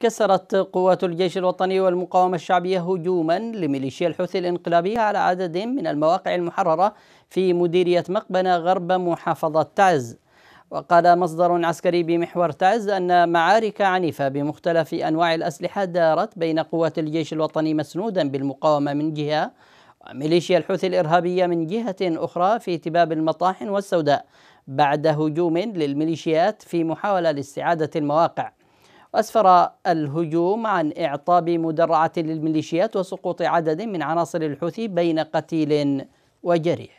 كسرت قوات الجيش الوطني والمقاومة الشعبية هجوما لميليشيا الحوثي الانقلابية على عدد من المواقع المحررة في مديرية مقبنة غرب محافظة تعز وقال مصدر عسكري بمحور تعز أن معارك عنيفة بمختلف أنواع الأسلحة دارت بين قوات الجيش الوطني مسنودا بالمقاومة من جهة وميليشيا الحوثي الإرهابية من جهة أخرى في تباب المطاحن والسوداء بعد هجوم للميليشيات في محاولة لاستعادة المواقع وأسفر الهجوم عن إعطاب مدرعة للميليشيات وسقوط عدد من عناصر الحوثي بين قتيل وجريح